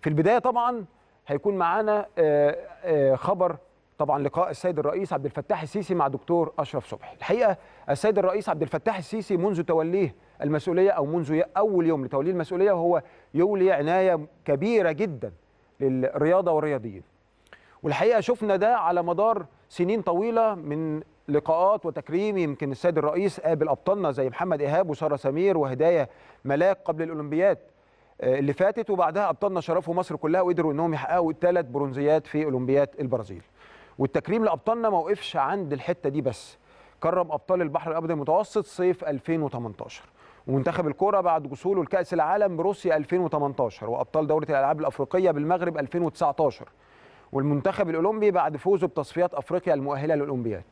في البدايه طبعا هيكون معانا آه، آه، خبر طبعا لقاء السيد الرئيس عبد الفتاح السيسي مع دكتور اشرف صبحي الحقيقه السيد الرئيس عبد الفتاح السيسي منذ توليه المسؤوليه او منذ اول يوم لتوليه المسؤوليه وهو يولي عنايه كبيره جدا للرياضه والرياضيين والحقيقه شفنا ده على مدار سنين طويله من لقاءات وتكريم يمكن السيد الرئيس قابل ابطالنا زي محمد ايهاب وساره سمير وهدايه ملاك قبل الاولمبياد اللي فاتت وبعدها ابطالنا شرفوا مصر كلها وقدروا انهم يحققوا ثلاث برونزيات في اولمبياد البرازيل والتكريم لابطالنا ما وقفش عند الحته دي بس كرم ابطال البحر الابيض المتوسط صيف 2018 ومنتخب الكوره بعد وصوله لكاس العالم بروسيا 2018 وابطال دوره الالعاب الافريقيه بالمغرب 2019 والمنتخب الاولمبي بعد فوزه بتصفيات افريقيا المؤهله للاولمبياد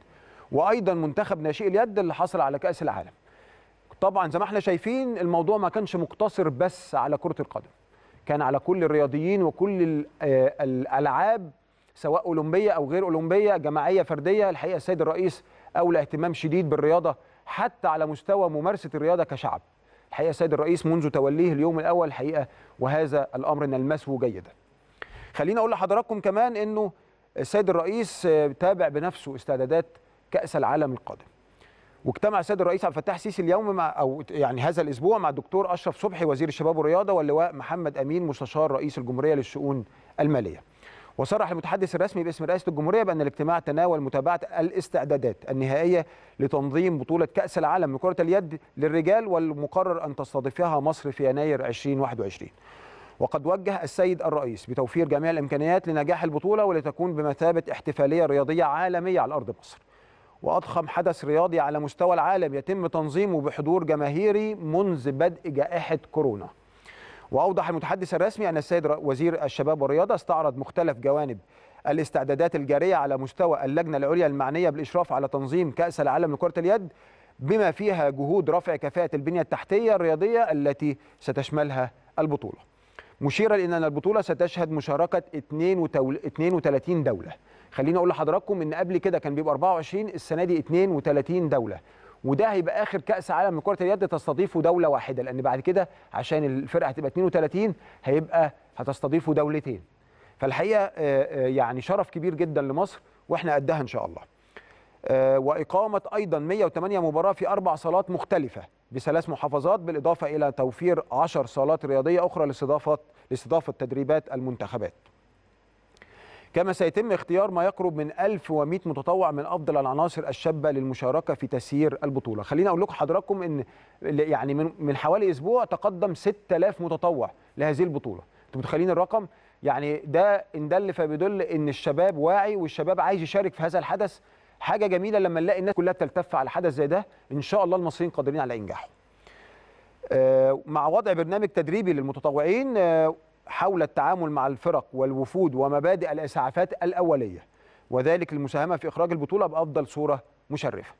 وايضا منتخب ناشئ اليد اللي حصل على كاس العالم طبعا زي ما احنا شايفين الموضوع ما كانش مقتصر بس على كرة القدم كان على كل الرياضيين وكل آه، الألعاب سواء أولمبية أو غير أولمبية جماعية فردية الحقيقة السيد الرئيس أولى اهتمام شديد بالرياضة حتى على مستوى ممارسة الرياضة كشعب الحقيقة السيد الرئيس منذ توليه اليوم الأول الحقيقة وهذا الأمر نلمسه جيدا خليني أقول لحضراتكم كمان أنه السيد الرئيس آه، تابع بنفسه استعدادات كأس العالم القادم واجتمع السيد الرئيس عبد الفتاح السيسي اليوم مع او يعني هذا الاسبوع مع الدكتور اشرف صبحي وزير الشباب والرياضه واللواء محمد امين مستشار رئيس الجمهوريه للشؤون الماليه. وصرح المتحدث الرسمي باسم رئاسه الجمهوريه بان الاجتماع تناول متابعه الاستعدادات النهائيه لتنظيم بطوله كاس العالم لكره اليد للرجال والمقرر ان تستضيفها مصر في يناير 2021. وقد وجه السيد الرئيس بتوفير جميع الامكانيات لنجاح البطوله ولتكون بمثابه احتفاليه رياضيه عالميه على ارض مصر. وأضخم حدث رياضي على مستوى العالم يتم تنظيمه بحضور جماهيري منذ بدء جائحة كورونا وأوضح المتحدث الرسمي أن السيد وزير الشباب والرياضة استعرض مختلف جوانب الاستعدادات الجارية على مستوى اللجنة العليا المعنية بالإشراف على تنظيم كأس العالم لكرة اليد بما فيها جهود رفع كفاءة البنية التحتية الرياضية التي ستشملها البطولة مشيرا إلى أن البطولة ستشهد مشاركة 32 دولة خليني أقول لحضراتكم إن قبل كده كان بيبقى 24 السنة دي 32 دولة وده هيبقى اخر كاس عالم لكره اليد تستضيفه دوله واحده لان بعد كده عشان الفرقه هتبقى 32 هيبقى هتستضيفه دولتين فالحقيقه آه، آه، يعني شرف كبير جدا لمصر واحنا قدها ان شاء الله آه، واقامه ايضا 108 مباراه في اربع صالات مختلفه بثلاث محافظات بالاضافه الى توفير 10 صالات رياضيه اخرى لاستضافه لاستضافه تدريبات المنتخبات. كما سيتم اختيار ما يقرب من 1100 متطوع من افضل العناصر الشابه للمشاركه في تسيير البطوله خليني اقول لكم حضراتكم ان يعني من حوالي اسبوع تقدم 6000 متطوع لهذه البطوله انتم متخيلين الرقم يعني ده ان دل فبيدل ان الشباب واعي والشباب عايز يشارك في هذا الحدث حاجه جميله لما نلاقي الناس كلها بتلتف على حدث زي ده ان شاء الله المصريين قادرين على انجاحه آه، مع وضع برنامج تدريبي للمتطوعين آه، حول التعامل مع الفرق والوفود ومبادئ الاسعافات الاوليه وذلك للمساهمه في اخراج البطوله بافضل صوره مشرفه